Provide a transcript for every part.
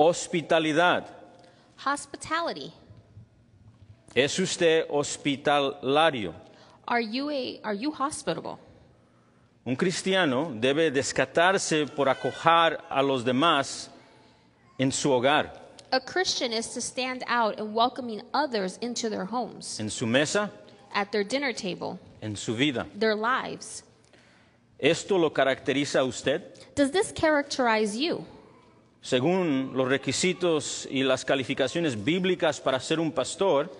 Hospitalidad. Hospitality. ¿Es usted hospitalario? Un cristiano debe descatarse por acoger a los demás en su hogar. Christian is to stand out in welcoming others into their homes. En su mesa. At their dinner table. En su vida. Their lives. ¿Esto lo caracteriza a usted? Does this characterize you? según los requisitos y las calificaciones bíblicas para ser un pastor.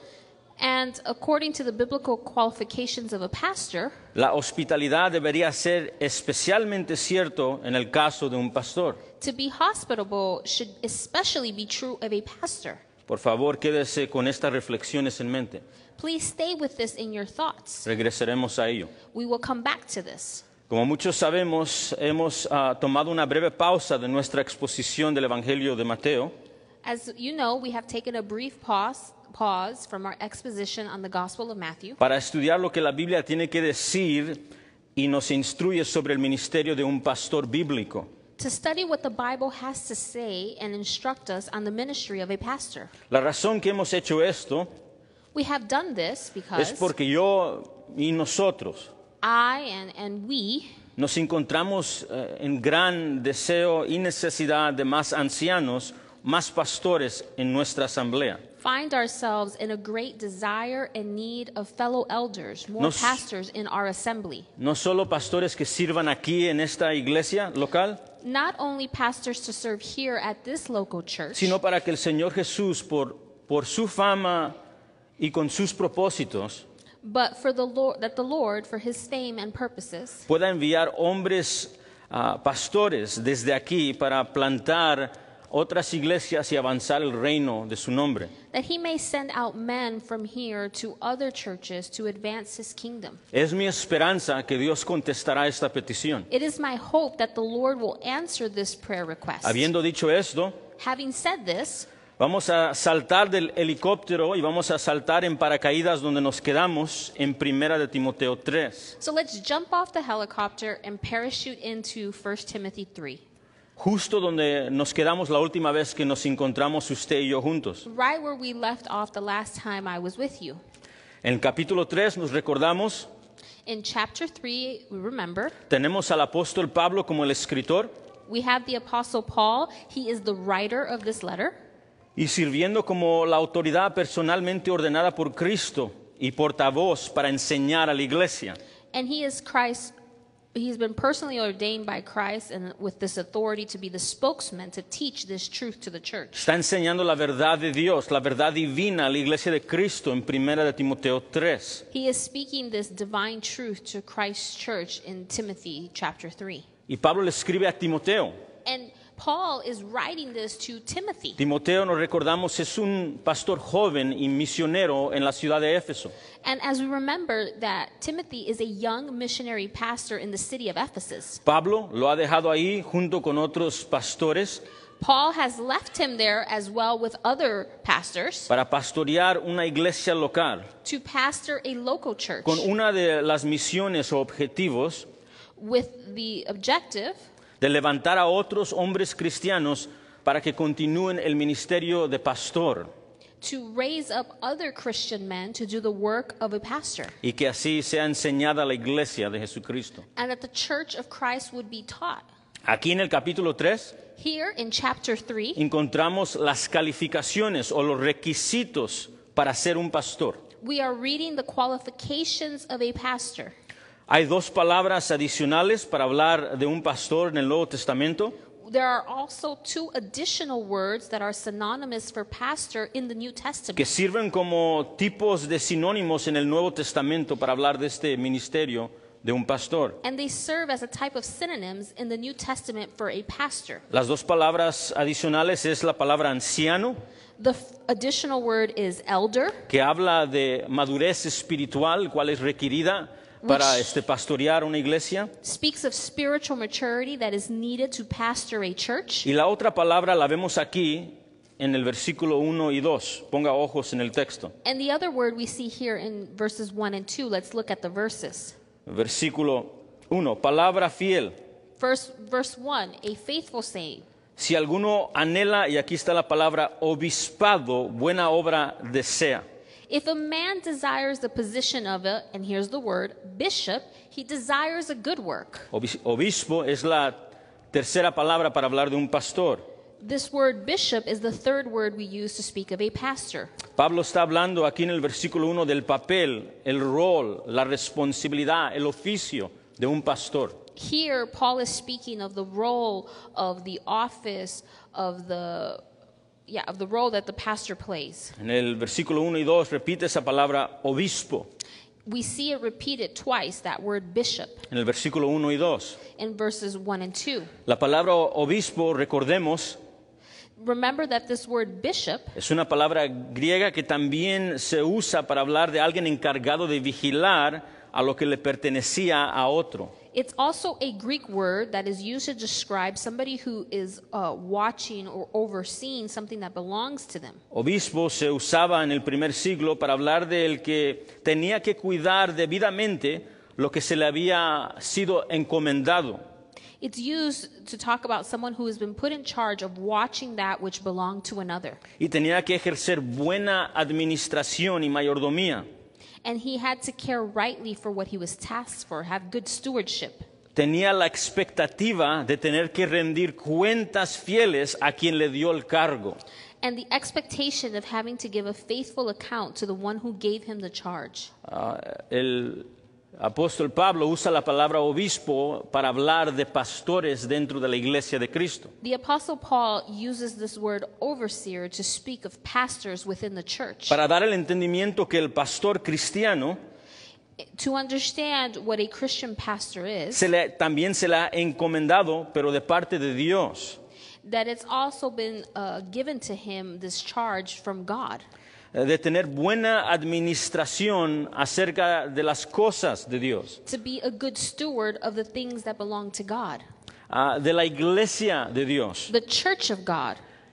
And according to the biblical qualifications of a pastor, la hospitalidad debería ser especialmente cierto en el caso de un pastor. To be hospitable should especially be true of a pastor. Por favor, quédese con estas reflexiones en mente. Please stay with this in your thoughts. Regresaremos a ello. We will come back to this. Como muchos sabemos, hemos ah, tomado una breve pausa de nuestra exposición del Evangelio de Mateo. para estudiar lo que la Biblia tiene que decir y nos instruye sobre el ministerio de un pastor bíblico. La razón que hemos hecho esto es porque yo y nosotros nos encontramos eh, en gran deseo y necesidad de más ancianos, más pastores en nuestra asamblea. find ourselves in a great desire and need of fellow elders, more pastors in our assembly. No solo pastores que sirvan aquí en esta iglesia local, sino para que el Señor Jesús, por, por su fama y con sus propósitos, but for the Lord, that the Lord, for his fame and purposes, pueda enviar hombres, uh, pastores desde aquí para plantar otras iglesias y avanzar el reino de su nombre. that he may send out men from here to other churches to advance his kingdom. Es mi esperanza que Dios contestará esta petición. It is my hope that the Lord will answer this prayer request. Habiendo dicho esto, Having said this, Vamos a saltar del helicóptero y vamos a saltar en paracaídas donde nos quedamos en Primera de Timoteo 3. So let's jump off the helicopter and parachute into 1 Timothy 3. Justo donde nos quedamos la última vez que nos encontramos usted y yo juntos. Right where we left off the last time I was with you. En el capítulo 3 nos recordamos In chapter 3 we remember tenemos al apóstol Pablo como el escritor. We have the apostle Paul, he is the writer of this letter y sirviendo como la autoridad personalmente ordenada por Cristo y portavoz para enseñar a la iglesia. Está enseñando la verdad de Dios, la verdad divina a la iglesia de Cristo en Primera de Timoteo 3. Y Pablo le escribe a Timoteo. Paul is writing this to Timothy. Timoteo, nos recordamos, es un pastor joven y misionero en la ciudad de Éfeso. And as we remember that Timothy is a young missionary pastor in the city of Ephesus. Pablo lo ha dejado ahí junto con otros pastores. Paul has left him there as well with other pastors para pastorear una iglesia local to pastor a local church con una de las misiones o objetivos with the objective de levantar a otros hombres cristianos para que continúen el ministerio de pastor. to raise up other Christian men to do the work of a pastor. Y que así sea enseñada la iglesia de Jesucristo. And the church of Christ would be taught. Aquí en el capítulo 3 encontramos las calificaciones o los requisitos para ser un pastor. We are reading the qualifications of a pastor. Hay dos palabras adicionales para hablar de un pastor en el Nuevo Testamento. que sirven como tipos de sinónimos en el Nuevo Testamento para hablar de este ministerio de un pastor. Las dos palabras adicionales es la palabra anciano. word elder. que habla de madurez espiritual, cual es requerida para este, pastorear una iglesia. Speaks of spiritual maturity that is needed to pastor a church. Y la otra palabra la vemos aquí en el versículo 1 y 2. Ponga ojos en el texto. And the other word we see here in verses 1 and 2. Let's look at the verses. Versículo 1, palabra fiel. First verse 1, a faithful saying. Si alguno anhela, y aquí está la palabra, obispado, buena obra desea. If a man desires the position of a, and here's the word, bishop, he desires a good work. Obispo es la tercera palabra para hablar de un pastor. This word bishop is the third word we use to speak of a pastor. Pablo está hablando aquí en el versículo 1 del papel, el rol, la responsabilidad, el oficio de un pastor. Here Paul is speaking of the role of the office of the yeah, of the role that the pastor plays. En el versículo 1 y 2 repite esa palabra obispo. We see it repeated twice, that word bishop. En el versículo 1 y 2. In verses 1 and 2. La palabra obispo, recordemos, es una palabra griega que también se usa para hablar de alguien encargado de vigilar a lo que le pertenecía a otro. It's also a Greek word that is used to describe somebody who is uh, watching or overseeing something that belongs to them. Obispo se usaba en el primer siglo para hablar del que tenía que cuidar debidamente lo que se le había sido encomendado. It's used to talk about someone who has been put in charge of watching that which belonged to another. Y tenía que ejercer buena administración y mayordomía and he had to care rightly for what he was tasked for, have good stewardship. Tenía la expectativa de tener que rendir cuentas fieles a quien le dio el cargo. And the expectation of having to give a faithful account to the one who gave him the charge. Uh, el, apóstol Pablo usa la palabra obispo para hablar de pastores dentro de la iglesia de Cristo. The apostle Paul uses this word overseer to speak of pastors within the church. Para dar el entendimiento que el pastor cristiano to understand what a Christian pastor is. también se le ha encomendado, pero de parte de Dios. That it's also been uh, given to him this charge from God. Eh, de tener buena administración acerca de las cosas de Dios. de la iglesia de Dios.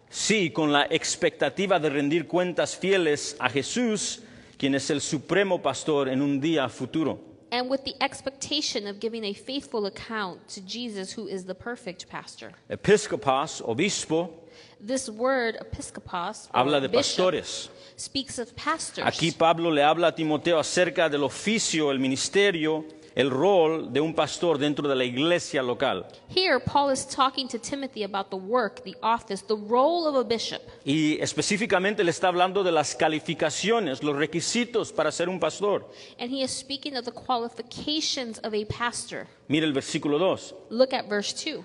Sí, con la expectativa de rendir cuentas fieles a Jesús, quien es el supremo pastor en un día futuro. and with the expectation of giving a faithful account to Jesus, who is the perfect pastor. Episcopos, obispo, This word, episcopos, habla de pastores. Speaks of pastors. Aquí Pablo le habla a Timoteo acerca del oficio, el ministerio, el rol de un pastor dentro de la iglesia local. Here Paul is talking to Timothy about the work, the office, the role of a bishop. Y específicamente le está hablando de las calificaciones, los requisitos para ser un pastor. And he is speaking of the qualifications of a pastor. Mira el versículo 2. Look at verse 2.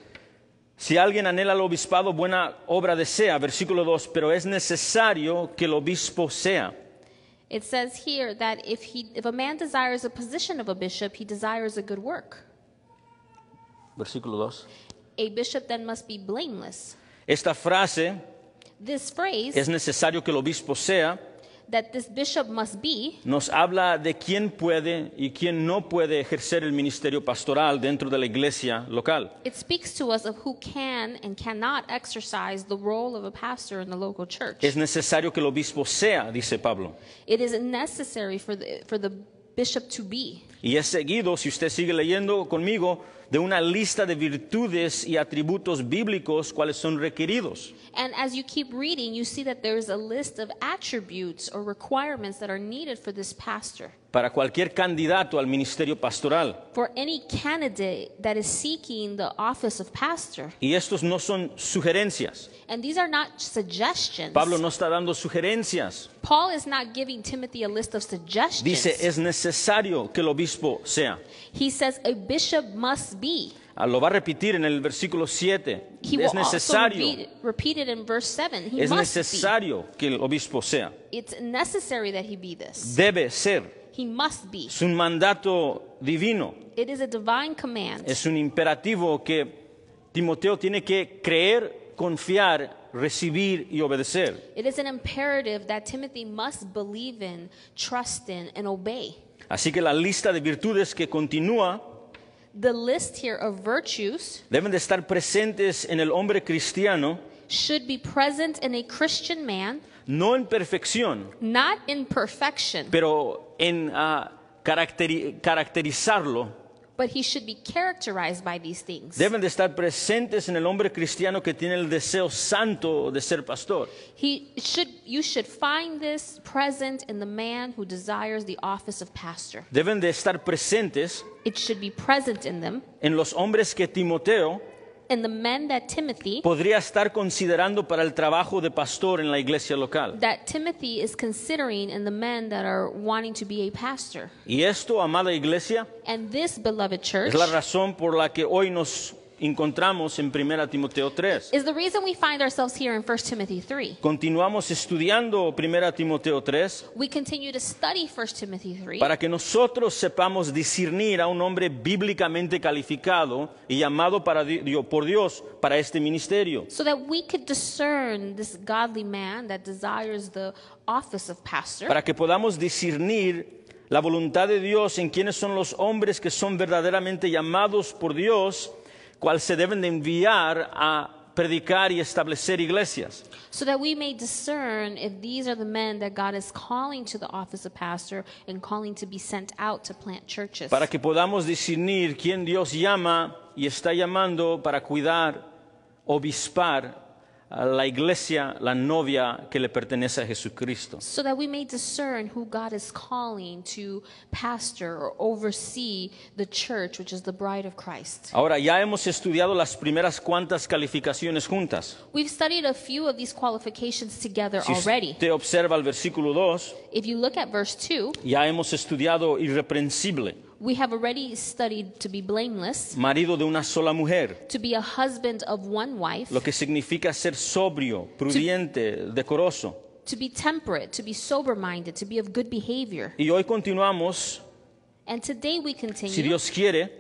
Si alguien anhela el obispado, buena obra desea. Versículo 2, pero es necesario que el obispo sea. Versículo 2. A bishop then must be blameless. Esta frase es necesario que el obispo sea nos habla de quién puede y quién no puede ejercer el ministerio pastoral dentro de la iglesia local. it speaks to us of who can and cannot exercise the role of a pastor in the local church. Es necesario que el obispo sea, dice Pablo. It is necessary for the, for the bishop to be. Y es seguido, si usted sigue leyendo conmigo, de una lista de virtudes y atributos bíblicos cuáles son requeridos. And as you keep reading, you see that there is a list of attributes or requirements that are needed for this pastor. para cualquier candidato al ministerio pastoral. For any candidate that is seeking the office of pastor. Y estos no son sugerencias. And these are not suggestions. Pablo no está dando sugerencias. Paul is not giving Timothy a list of suggestions. Dice es necesario que el obispo sea. He says a bishop must be. Ah, lo va a repetir en el versículo 7. He es necesario. Es necesario que el obispo sea. It's necessary that he be this. Debe ser. He must be. Es un mandato divino. It is a divine command. Es un imperativo que Timoteo tiene que creer, confiar, recibir y obedecer. It is an imperative that Timothy must believe in, trust in and obey. Así que la lista de virtudes que continúa The list here of virtues deben de estar presentes en el hombre cristiano should be present in a Christian man no en perfección, not in perfection, pero en uh, caracteri caracterizarlo. But he should be characterized by these things. Deben de estar presentes en el hombre cristiano que tiene el deseo santo de ser pastor. He should, you should find this present in the man who desires the office of pastor. Deben de estar presentes. It should be present in them. En los hombres que Timoteo podría estar considerando para el trabajo de pastor en la iglesia local. that Timothy is considering the men that are wanting to be a pastor. Y esto, amada iglesia, es la razón por la que hoy nos encontramos en 1 Timoteo 3. Continuamos estudiando 1 Timoteo 3 para que nosotros sepamos discernir a un hombre bíblicamente calificado y llamado para dios por Dios para este ministerio. Para que podamos discernir la voluntad de Dios en quienes son los hombres que son verdaderamente llamados por Dios cual se deben de enviar a predicar y establecer iglesias. So that we may discern if these are the men that God is calling to the office of pastor and calling to be sent out to plant churches. Para que podamos discernir quién Dios llama y está llamando para cuidar, obispar la iglesia, la novia que le pertenece a Jesucristo. so that we may discern who God is calling to pastor or oversee the church, which is the bride of Christ. Ahora ya hemos estudiado las primeras cuantas calificaciones juntas. We've studied a few of these qualifications together Si already. usted observa el versículo 2, If you look at verse 2, ya hemos estudiado irreprensible. We have already studied to be blameless. Marido de una sola mujer. To be a husband of one wife. Lo que significa ser sobrio, prudente, decoroso. To be temperate, to be sober-minded, to be of good behavior. Y hoy continuamos. And today we continue. Si Dios quiere.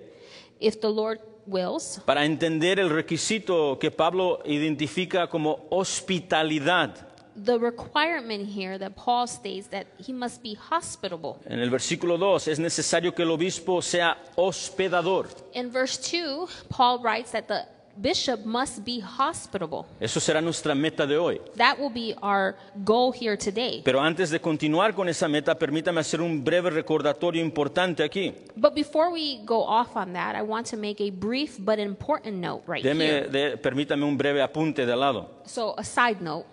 If the Lord wills. Para entender el requisito que Pablo identifica como hospitalidad. the requirement here that Paul states that he must be hospitable. En el versículo 2 es necesario que el obispo sea hospedador. In verse 2, Paul writes that the bishop must be hospitable. Eso será nuestra meta de hoy. That will be our goal here today. Pero antes de continuar con esa meta, permítame hacer un breve recordatorio importante aquí. But before we go off on that, I want to make a brief but important note right Deme, here. De, permítame un breve apunte de lado. So, a side note.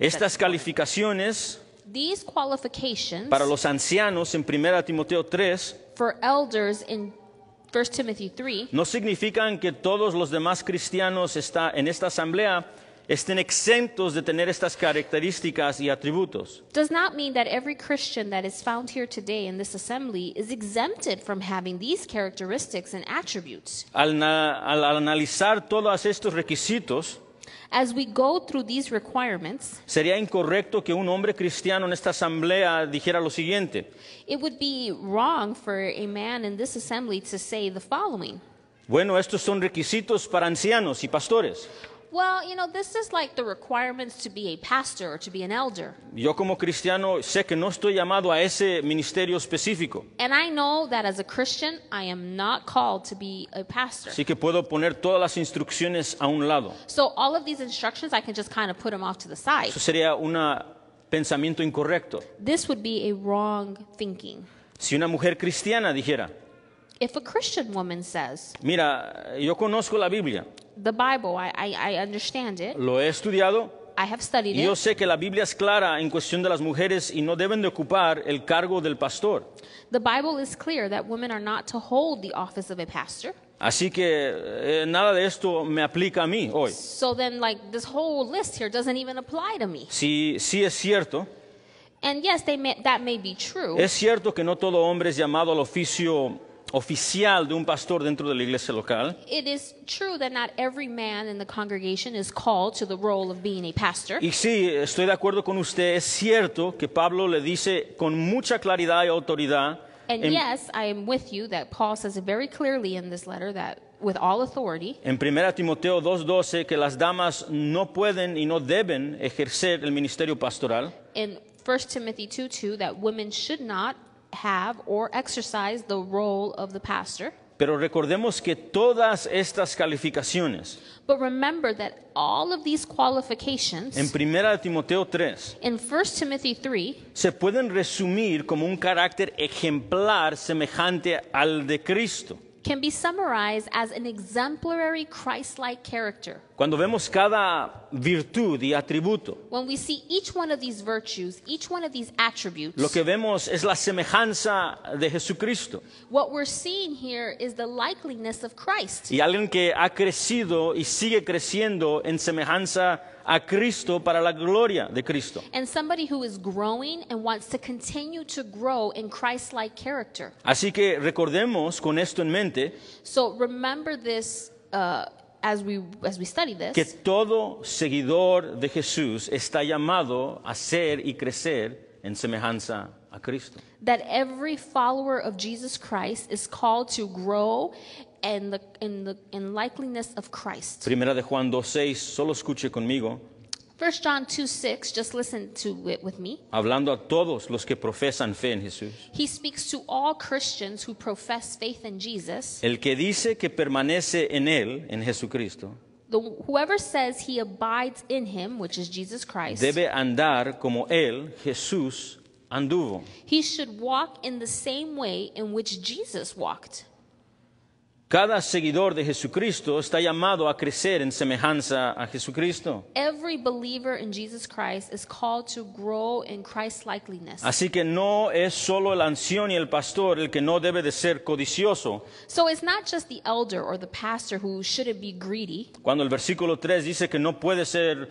Estas calificaciones para los ancianos en 1 Timoteo 3 no significan que todos los demás cristianos está, en esta asamblea estén exentos de tener estas características y atributos. al analizar todos estos requisitos, sería incorrecto que un hombre cristiano en esta asamblea dijera lo siguiente. Bueno, estos son requisitos para ancianos y pastores. Well, you know, this is like the requirements to be a pastor or to be an elder. Yo como cristiano sé que no estoy llamado a ese ministerio específico. And I know that as a Christian, I am not called to be a pastor. Así que puedo poner todas las instrucciones a un lado. So all of these instructions, I can just kind of put them off to the side. Eso sería un pensamiento incorrecto. This would be a wrong thinking. Si una mujer cristiana dijera, If a Christian woman says, mira, yo conozco la Biblia. the Bible. I, I, I understand it. Lo he estudiado. I have studied Y yo sé que la Biblia es clara en cuestión de las mujeres y no deben de ocupar el cargo del pastor. The Bible is clear that women are not to hold the office of a pastor. Así que eh, nada de esto me aplica a mí hoy. So then, like this whole list here doesn't even apply to me. Sí, sí es cierto. And yes, they may, that may be true. Es cierto que no todo hombre es llamado al oficio oficial de un pastor dentro de la iglesia local. It is true that not every man in the congregation is called to the role of being a pastor. Y sí, estoy de acuerdo con usted, es cierto que Pablo le dice con mucha claridad y autoridad And en, yes, I am with you that Paul says it very clearly in this letter that with all authority. En 1 Timoteo 2:12 que las damas no pueden y no deben ejercer el ministerio pastoral. In 1 Timothy 2:2 that women should not have or exercise the role of the pastor. Pero recordemos que todas estas calificaciones But remember that all of these qualifications en primera de Timoteo 3 in 1 Timothy 3 se pueden resumir como un carácter ejemplar semejante al de Cristo. can be summarized as an exemplary Christ-like character. Cuando vemos cada virtud y atributo, When we see each one of these virtues, each one of these attributes, lo que vemos es la semejanza de Jesucristo. what we're seeing here is the likeliness of Christ. Y alguien que ha crecido y sigue creciendo en semejanza a Cristo para la gloria de Cristo. And somebody who is growing and wants to continue to grow in Christ like character. Así que recordemos con esto en mente So remember this uh, As we, as we study this, que todo seguidor de Jesús está llamado a ser y crecer en semejanza a Cristo. That every follower of Jesus Christ is called to grow in the, in the in likeness of Christ. Primera de Juan 2:6, solo escuche conmigo. First John 2 6, just listen to it with me. Hablando a todos los que profesan fe en Jesús. He speaks to all Christians who profess faith in Jesus. El que dice que permanece en él, en Jesucristo. The, whoever says he abides in him, which is Jesus Christ, debe andar como él, Jesús, anduvo. He should walk in the same way in which Jesus walked. Cada seguidor de Jesucristo está llamado a crecer en semejanza a Jesucristo. Every believer in Jesus Christ is called to grow in Así que no es solo el anciano y el pastor el que no debe de ser codicioso. So it's not just the elder or the pastor who shouldn't be greedy. Cuando el versículo 3 dice que no puede ser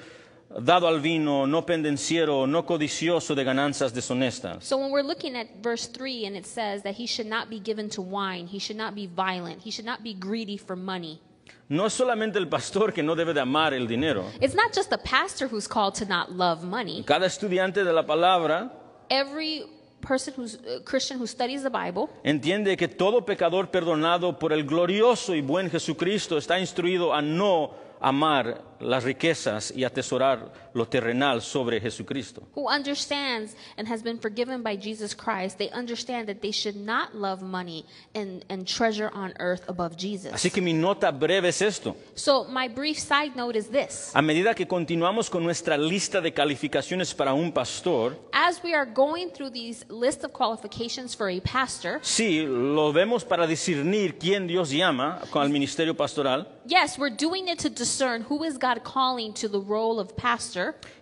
dado al vino, no pendenciero, no codicioso de ganancias deshonestas. So when we're looking at verse 3 and it says that he should not be given to wine, he should not be violent, he should not be greedy for money. No es solamente el pastor que no debe de amar el dinero. It's not just the pastor who's called to not love money. Cada estudiante de la palabra Every person who's uh, Christian who studies the Bible entiende que todo pecador perdonado por el glorioso y buen Jesucristo está instruido a no amar las riquezas y atesorar lo terrenal sobre Jesucristo. Who understands and has been forgiven by Jesus Christ, they understand that they should not love money and, and treasure on earth above Jesus. Así que mi nota breve es esto. So my brief side note is this. A medida que continuamos con nuestra lista de calificaciones para un pastor, as we are going through these list of qualifications for a pastor, sí, lo vemos para discernir quién Dios llama con el ministerio pastoral. Yes, we're doing it to discern who is God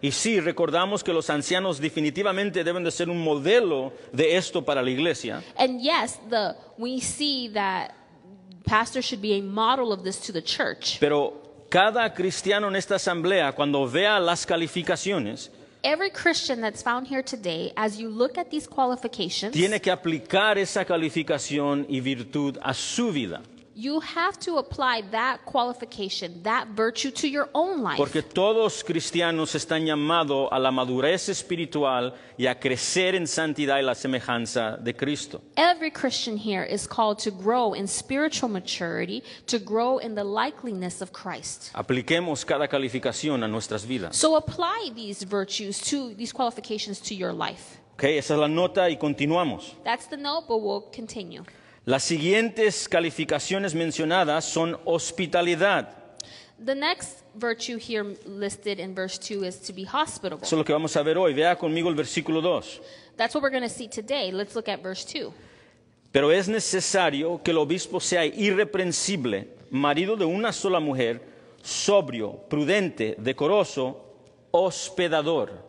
y sí, recordamos que los ancianos definitivamente deben de ser un modelo de esto para la iglesia. And yes, we see that should be a model of this to the church. Pero cada cristiano en esta asamblea cuando vea las calificaciones tiene que aplicar esa calificación y virtud a su vida. you have to apply that qualification, that virtue to your own life. Porque todos cristianos están llamados a la madurez espiritual y a crecer en santidad y la semejanza de Cristo. Every Christian here is called to grow in spiritual maturity, to grow in the likeliness of Christ. Apliquemos cada calificación a nuestras vidas. So apply these virtues to these qualifications to your life. Okay, esa es la nota y continuamos. That's the note, but we'll continue. Las siguientes calificaciones mencionadas son hospitalidad. The next virtue here listed in verse 2 is to be hospitable. Eso es lo que vamos a ver hoy. Vea conmigo el versículo 2. That's what we're going to see today. Let's look at verse 2. Pero es necesario que el obispo sea irreprensible, marido de una sola mujer, sobrio, prudente, decoroso, hospedador.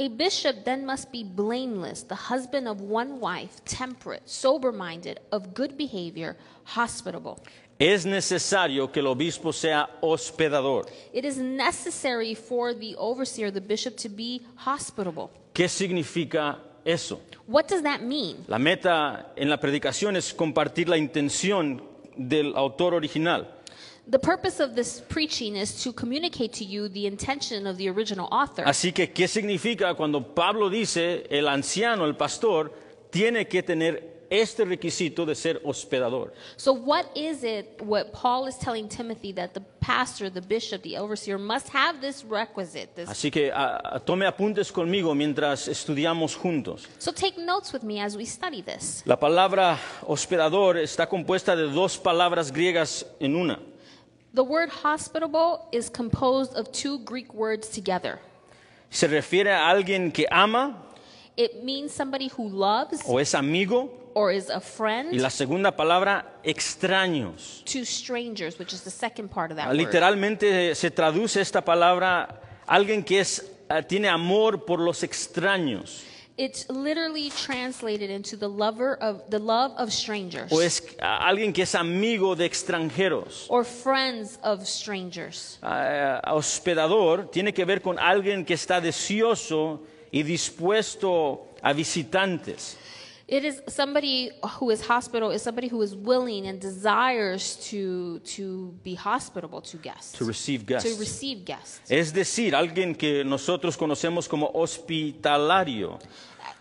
A bishop then must be blameless, the husband of one wife, temperate, sober minded, of good behavior, hospitable. Es necesario que el obispo sea hospedador. It is necessary for the overseer, the bishop, to be hospitable. ¿Qué significa eso? What does that mean? La meta en la predicación es compartir la intención del autor original. The purpose of this preaching is to communicate to you the intention of the original author. Así que, ¿qué significa cuando Pablo dice el anciano, el pastor, tiene que tener este requisito de ser hospedador? So what is it what Paul is telling Timothy that the pastor, the bishop, the overseer must have this requisite? This Así que a, tome apuntes conmigo mientras estudiamos juntos. So take notes with me as we study this. La palabra hospedador está compuesta de dos palabras griegas en una. The word hospitable is composed of two Greek words together. Se refiere a alguien que ama It means somebody who loves o es amigo. or is a friend Y la segunda palabra, extraños. to strangers, which is the second part of that word. Literalmente se traduce esta palabra alguien que es, eh, tiene amor por los extraños it's literally translated into the lover of the love of strangers. O es alguien que es amigo de extranjeros. Or friends of strangers. Uh, hospedador tiene que ver con alguien que está deseoso y dispuesto a visitantes. It is somebody who is hospitable is somebody who is willing and desires to to be hospitable to guests. To receive guests. To receive guests. Es decir, alguien que nosotros conocemos como hospitalario.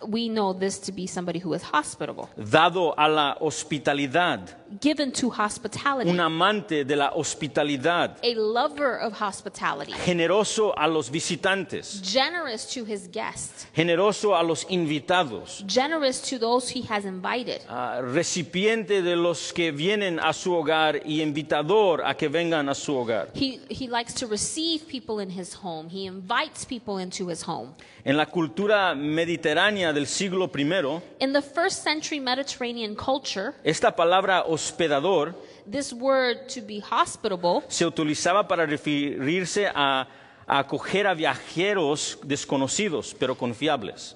We know this to be somebody who is hospitable. Dado a la hospitalidad. Given to hospitality. Un amante de la hospitalidad. A lover of hospitality. Generoso a los visitantes. Generous to his guests. Generoso a los invitados. Generous to those he has invited. Uh, recipiente de los que vienen a su hogar y invitador a que vengan a su hogar. He, he likes to receive people in his home. He invites people into his home. En la cultura mediterránea del siglo I, esta palabra hospedador se utilizaba para referirse a acoger a viajeros desconocidos pero confiables.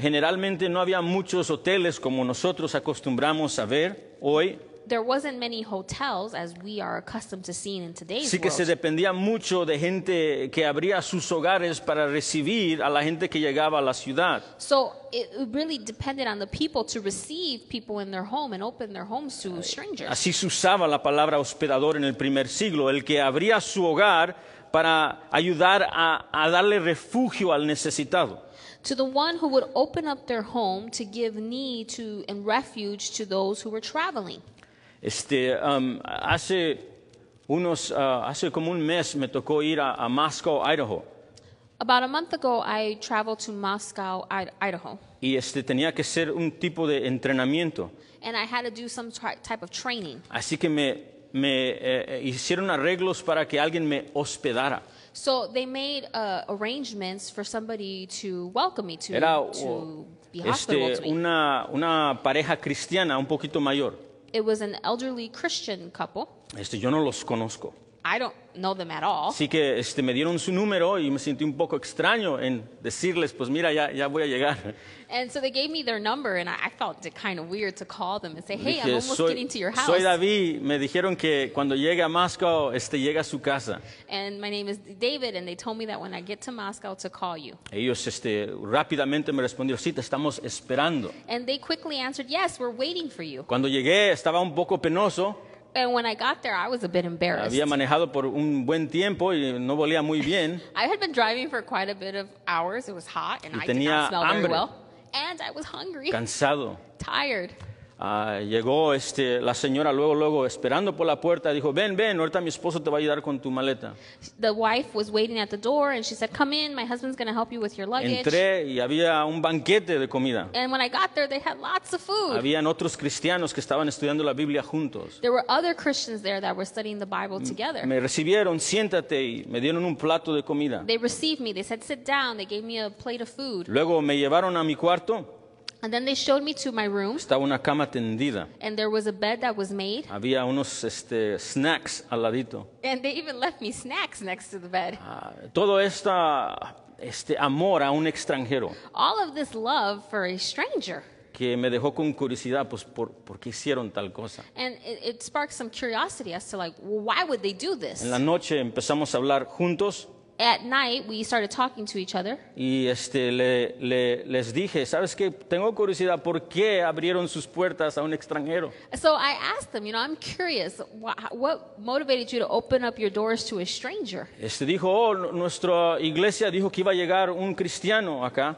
Generalmente no había muchos hoteles como nosotros acostumbramos a ver hoy there wasn't many hotels as we are accustomed to seeing in today's Sí que se dependía mucho de gente que abría sus hogares para recibir a la gente que llegaba a la ciudad. So it really depended on the people to receive people in their home and open their homes to strangers. Así se usaba la palabra hospedador en el primer siglo, el que abría su hogar para ayudar a, a darle refugio al necesitado. to the one who would open up their home to give need to and refuge to those who were traveling. Este, um, hace, unos, uh, hace como un mes me tocó ir a, a Moscow, Idaho. About a month ago, I traveled to Moscow, Idaho. Y este tenía que ser un tipo de entrenamiento. And I had to do some type of training. Así que me, me eh, hicieron arreglos para que alguien me hospedara. So they made uh, arrangements for somebody to welcome me to, Era, to oh, be hospitable este, to me. Una, una pareja cristiana un poquito mayor. It was an elderly Christian couple. Este, yo no los conozco. I don't know them at all. Así que este, me dieron su número y me sentí un poco extraño en decirles, pues mira, ya, ya voy a llegar. And so they gave me their number, and I, I felt it kind of weird to call them and say, hey, Dije, I'm almost soy, getting to your house. Soy David, me dijeron que cuando llegue a Moscow, este, llega a su casa. And my name is David, and they told me that when I get to Moscow to call you. Ellos este, rápidamente me respondieron, sí, te estamos esperando. And they quickly answered, yes, we're waiting for you. Cuando llegué, estaba un poco penoso. And when I got there, I was a bit embarrassed. Había manejado por un buen tiempo y no volía muy bien. I had been driving for quite a bit of hours. It was hot and y I did not smell hambre. very well. And I was hungry. Cansado. Tired. Ah, llegó este, la señora luego, luego, esperando por la puerta, dijo, ven, ven, ahorita mi esposo te va a ayudar con tu maleta. The wife was waiting at the door and she said, come in, my husband's going to help you with your luggage. Entré y había un banquete de comida. And when I got there, they had lots of food. Habían otros cristianos que estaban estudiando la Biblia juntos. There were other Christians there that were studying the Bible together. Me recibieron, siéntate, y me dieron un plato de comida. They received me, they said, sit down, they gave me a plate of food. Luego me llevaron a mi cuarto. And then they showed me to my room. Estaba una cama tendida. And there was a bed that was made. Había unos este, snacks al ladito. And they even left me snacks next to the bed. Uh, todo esta, este amor a un extranjero. All of this love for a stranger. que me dejó con curiosidad, pues, por, ¿por qué hicieron tal cosa? And it some curiosity as to like why would they do this. En la noche empezamos a hablar juntos. At night, we started talking to each other. Y este, le, le, les dije, ¿sabes qué? Tengo curiosidad, ¿por qué abrieron sus puertas a un extranjero? So I asked them, you know, I'm curious, what motivated you to open up your doors to a stranger? Este dijo, oh, nuestra iglesia dijo que iba a llegar un cristiano acá.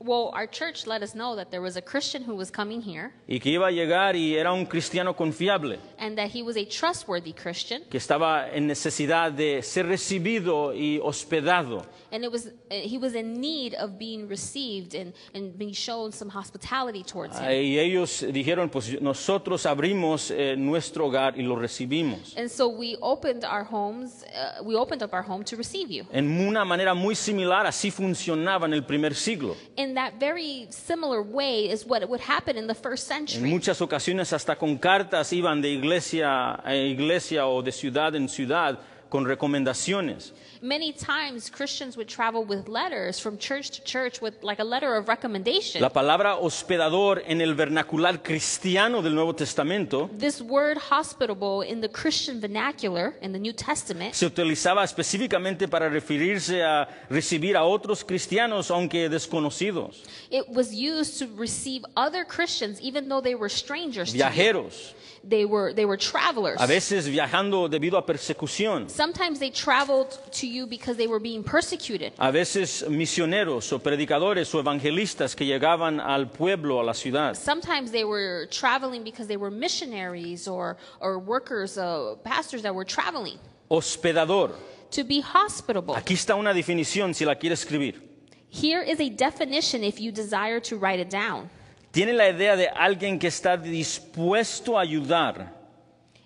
Well, our church let us know that there was a Christian who was coming here, y que iba a llegar y era un cristiano confiable. and that he was a trustworthy Christian. que estaba en necesidad de ser recibido y hospedado. And it was, eh, he was in need of being received and, and being shown some hospitality towards him. Y ellos dijeron, pues nosotros abrimos eh, nuestro hogar y lo recibimos. And so we opened our homes, uh, we opened up our home to receive you. En una manera muy similar, así funcionaba en el primer siglo. In that very similar way is what would happen in the first century. En muchas ocasiones hasta con cartas iban de iglesia iglesia eh, a ciudad en ciudad con recomendaciones. Many times Christians would travel with letters from church to church with like a letter of recommendation. La palabra hospedador en el vernacular cristiano del Nuevo Testamento. This word hospitable in the Christian vernacular in the New Testament. Se utilizaba específicamente para referirse a recibir a otros cristianos aunque desconocidos. It was used to receive other Christians even though they were strangers. Viajeros. they were, they were travelers. A veces viajando debido a persecución. Sometimes they traveled to you because they were being persecuted. A veces misioneros o predicadores o evangelistas que llegaban al pueblo, a la ciudad. Sometimes they were traveling because they were missionaries or, or workers, uh, pastors that were traveling. Hospedador. To be hospitable. Aquí está una definición si la quiere escribir. Here is a definition if you desire to write it down. Tiene la idea de alguien que está dispuesto a ayudar.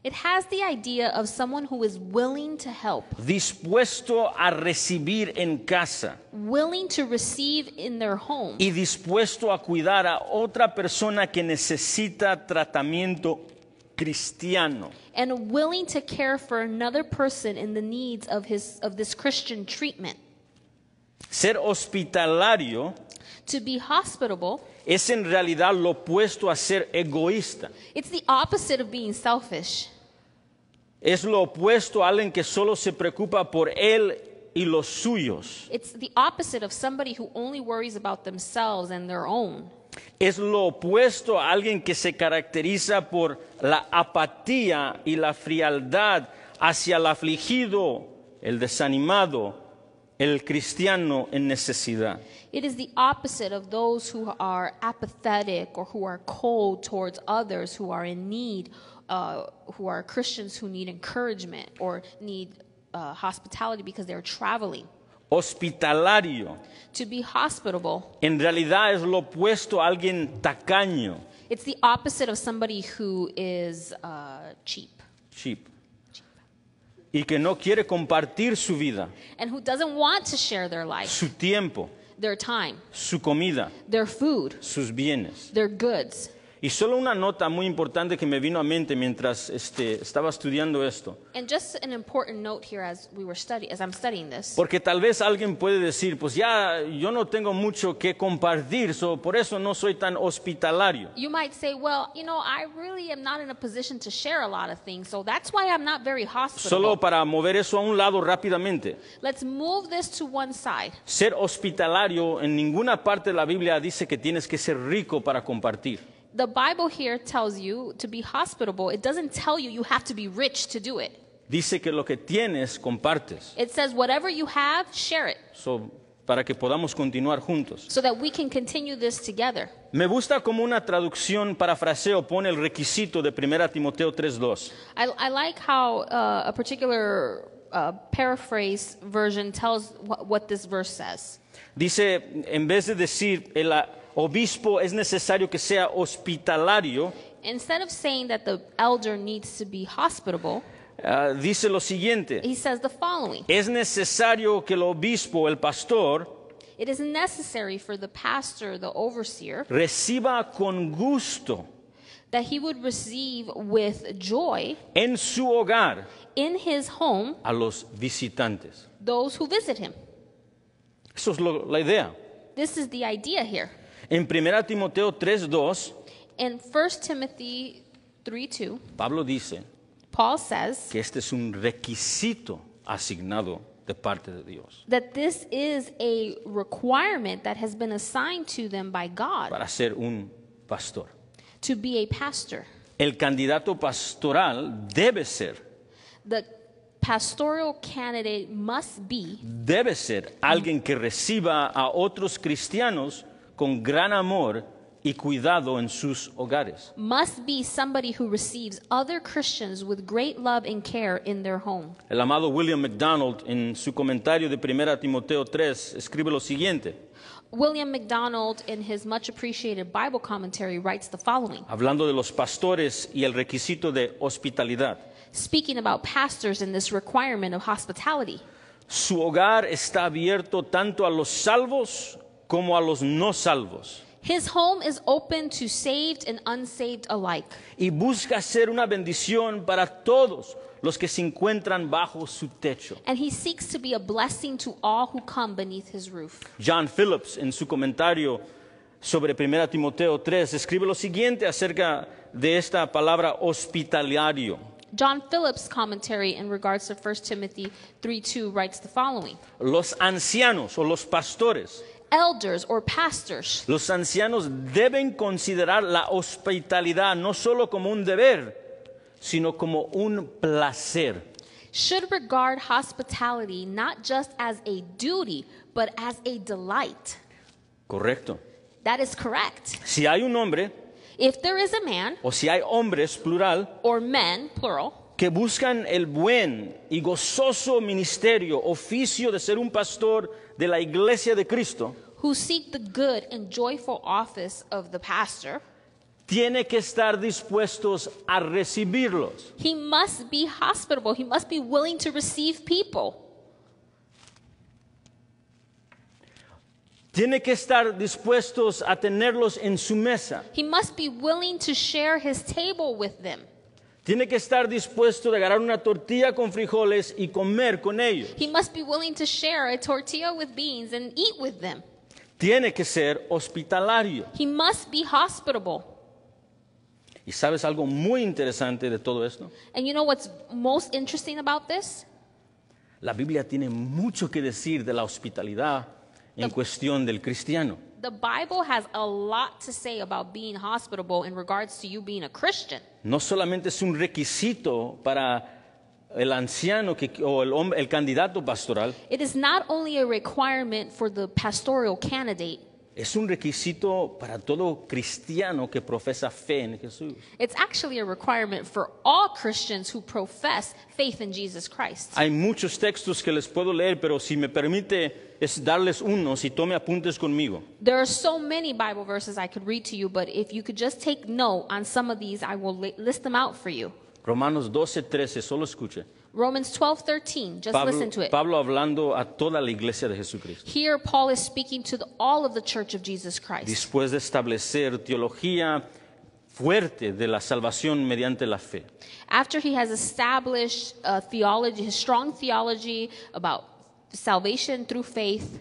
It has the idea of someone who is willing to help. Dispuesto a recibir en casa. Willing to receive in their home. Y dispuesto a cuidar a otra persona que necesita tratamiento cristiano. And willing to care for another person in the needs of his of this Christian treatment. Ser hospitalario. To be hospitable es en realidad lo opuesto a ser egoísta. Es lo opuesto a alguien que solo se preocupa por él y los suyos. Es lo opuesto a alguien que se caracteriza por la apatía y la frialdad hacia el afligido, el desanimado, el cristiano en necesidad. It is the opposite of those who are apathetic or who are cold towards others who are in need, uh, who are Christians who need encouragement or need uh, hospitality because they're traveling. Hospitalario. To be hospitable. En realidad es lo opuesto a alguien tacaño. It's the opposite of somebody who is uh, cheap. Cheap. y que no quiere compartir su vida, And who want to share their life, su tiempo, their time, su comida, their food, sus bienes, their goods. Y solo una nota muy importante que me vino a mente mientras este, estaba estudiando esto. Porque tal vez alguien puede decir, pues ya yo no tengo mucho que compartir, por eso no soy tan hospitalario. Solo para mover eso a un lado rápidamente. Ser hospitalario en ninguna parte de la Biblia dice que tienes que ser rico para compartir. the Bible here tells you to be hospitable. It doesn't tell you you have to be rich to do it. Dice que lo que tienes compartes. It says whatever you have, share it. So, para que podamos continuar juntos. So that we can continue this together. Me gusta como una traducción parafraseo pone el requisito de 1 Timoteo 3:2. I, I like how uh, a particular uh, paraphrase version tells what, what this verse says. Dice en vez de decir el obispo es necesario que sea hospitalario, instead of saying that the elder needs to be hospitable, uh, dice lo siguiente. he says the following Es necesario que el obispo, el pastor, It is necessary for the pastor, the overseer, reciba con gusto that he would receive with joy en su hogar in his home a los visitantes. those who visit him. Eso es lo- la idea. This is the idea here. En 1 Timoteo 3:2 In 1 Timothy 3:2 Pablo dice Paul says que este es un requisito asignado de parte de Dios. That this is a requirement that has been assigned to them by God. Para ser un pastor. To be a pastor. El candidato pastoral debe ser. The pastoral candidate must be. Debe ser alguien que reciba a otros cristianos con gran amor y cuidado en sus hogares. Must be somebody who receives other Christians with great love and care in their home. El amado William MacDonald en su comentario de 1 Timoteo 3 escribe lo siguiente. William MacDonald in his much appreciated Bible commentary writes the following. Hablando de los pastores y el requisito de hospitalidad. Speaking about pastors and this requirement of hospitality. Su hogar está abierto tanto a los salvos como a los no salvos. His home is open to saved and unsaved alike. Y busca ser una bendición para todos los que se encuentran bajo su techo. And he seeks to be a blessing to all who come beneath his roof. John Phillips en su comentario sobre 1 Timoteo 3 escribe lo siguiente acerca de esta palabra hospitalario. John Phillips' commentary in regards to 1 Timothy 3:2 writes the following. Los ancianos o los pastores elders or pastors. Los ancianos deben considerar la hospitalidad no solo como un deber, sino como un placer. Should regard hospitality not just as a duty, but as a delight. Correcto. That is correct. Si hay un hombre, if there is a man, o si hay hombres plural, or men plural, que buscan el buen y gozoso ministerio, oficio de ser un pastor de la iglesia de Cristo who seek the good and joyful office of the pastor, tiene que estar dispuestos a recibirlos. he must be hospitable. He must be willing to receive people. Tiene que estar dispuestos a tenerlos en su mesa. He must be willing to share his table with them. Tiene que estar dispuesto a agarrar una tortilla con frijoles y comer con ellos. Tiene que ser hospitalario. ¿Y sabes algo muy interesante de todo esto? La Biblia tiene mucho que decir de la hospitalidad en cuestión del cristiano. the Bible has a lot to say about being hospitable in regards to you being a Christian. No solamente es un requisito para el anciano que, o el, el candidato pastoral. It is not only a requirement for the pastoral candidate. Es un requisito para todo cristiano que profesa fe en Jesús. It's actually a requirement for all Christians who profess faith in Jesus Christ. Hay muchos textos que les puedo leer, pero si me permite es darles tome apuntes conmigo. There are so many Bible verses I could read to you, but if you could just take note on some of these, I will list them out for you. Romanos solo escuche. Romans 12, 13, just Pablo, listen to it. Pablo hablando a toda la iglesia de Jesucristo. Here Paul is speaking to the, all of the church of Jesus Christ. Después de establecer teología fuerte de la salvación mediante la fe. After he has established a theology, his strong theology about salvation through faith.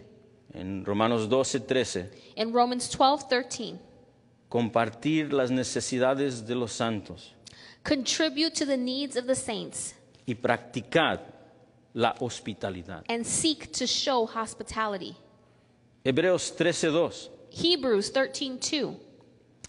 En Romanos 12, 13. In Romans 12, 13. Compartir las necesidades de los santos. Contribute to the needs of the saints. Y practicar la hospitalidad. And seek to show hospitality. Hebreos 13, 2. Hebrews 13, 2.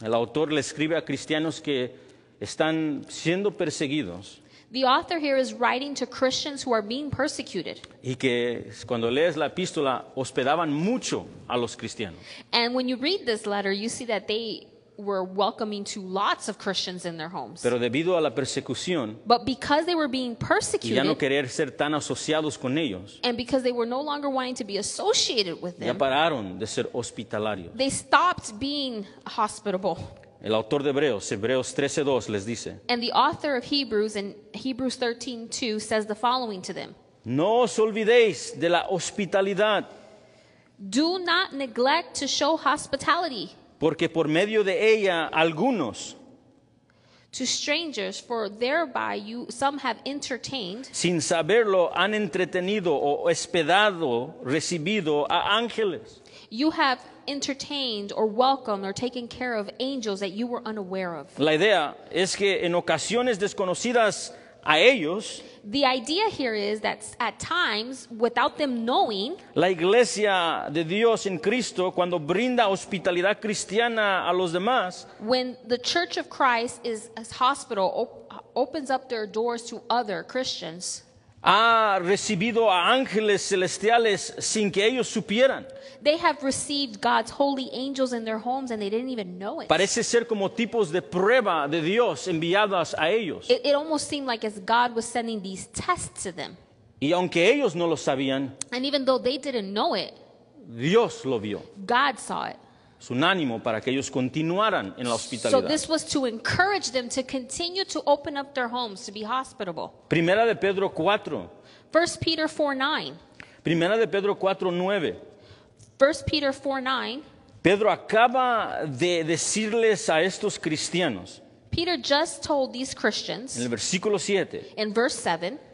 El autor le escribe a cristianos que están siendo perseguidos The author here is writing to Christians who are being persecuted. Y que cuando lees la epístola hospedaban mucho a los cristianos. And when you read this letter, you see that they were welcoming to lots of Christians in their homes. Pero debido a la persecución, but because they were being persecuted, ya no querer ser tan asociados con ellos, and because they were no longer wanting to be associated with them, ya pararon de ser hospitalarios. They stopped being hospitable. El autor de Hebreos, Hebreos 13:2 les dice. And the author of Hebrews in Hebrews 13:2 says the following to them. No os olvidéis de la hospitalidad. Do not neglect to show hospitality. Porque por medio de ella algunos to strangers, for thereby you some have entertained. Sin saberlo, han entretenido o hospedado, recibido a ángeles. You have entertained or welcomed or taken care of angels that you were unaware of. La idea es que en ocasiones desconocidas a ellos, the idea here is that at times, without them knowing, la iglesia de Dios en Cristo, cuando brinda hospitalidad cristiana a los demás, when the Church of Christ is a hospital, op opens up their doors to other Christians. ha recibido a ángeles celestiales sin que ellos supieran. They have received God's holy angels in their homes and they didn't even know it. Parece ser como tipos de prueba de Dios enviadas a ellos. It, it almost seemed like as God was sending these tests to them. Y aunque ellos no lo sabían, and even though they didn't know it, Dios lo vio. God saw it. So this was to encourage them to continue to open up their homes to be hospitable. Primera de Pedro 4, 1 Peter 4 9. 1 Peter 4 9. Pedro acaba de decirles a estos cristianos, Peter just told these en Christians el versículo in verse 7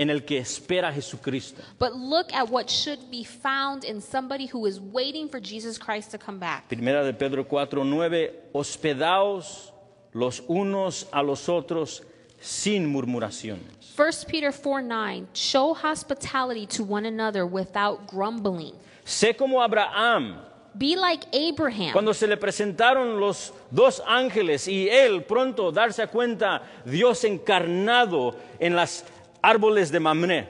en el que espera Jesucristo. But look at what should be found in somebody who is waiting for Jesus Christ to come back. Primera de Pedro 4:9 Hospedaos los unos a los otros sin murmuraciones. 1 Peter 4:9 Show hospitality to one another without grumbling. Sé como Abraham Be like Abraham. Cuando se le presentaron los dos ángeles y él pronto darse cuenta Dios encarnado en las árboles de Mamre.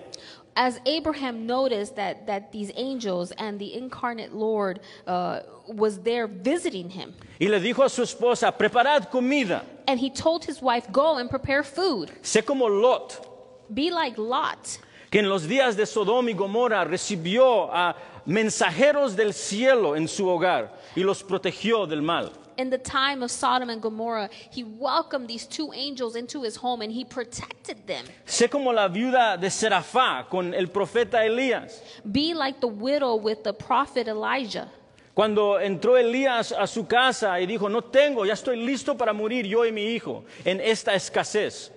As Abraham noticed that, that these angels and the incarnate Lord uh, was there visiting him. Y le dijo a su esposa, preparad comida. And he told his wife, go and prepare food. Sé como Lot. Be like Lot. Que en los días de Sodom y Gomorra recibió a mensajeros del cielo en su hogar y los protegió del mal. in the time of Sodom and Gomorrah, he welcomed these two angels into his home and he protected them. Sé como la viuda de Serafá con el profeta Elías. Be like the widow with the prophet Elijah. Cuando entró Elías a su casa y dijo, no tengo, ya estoy listo para morir yo y mi hijo en esta escasez.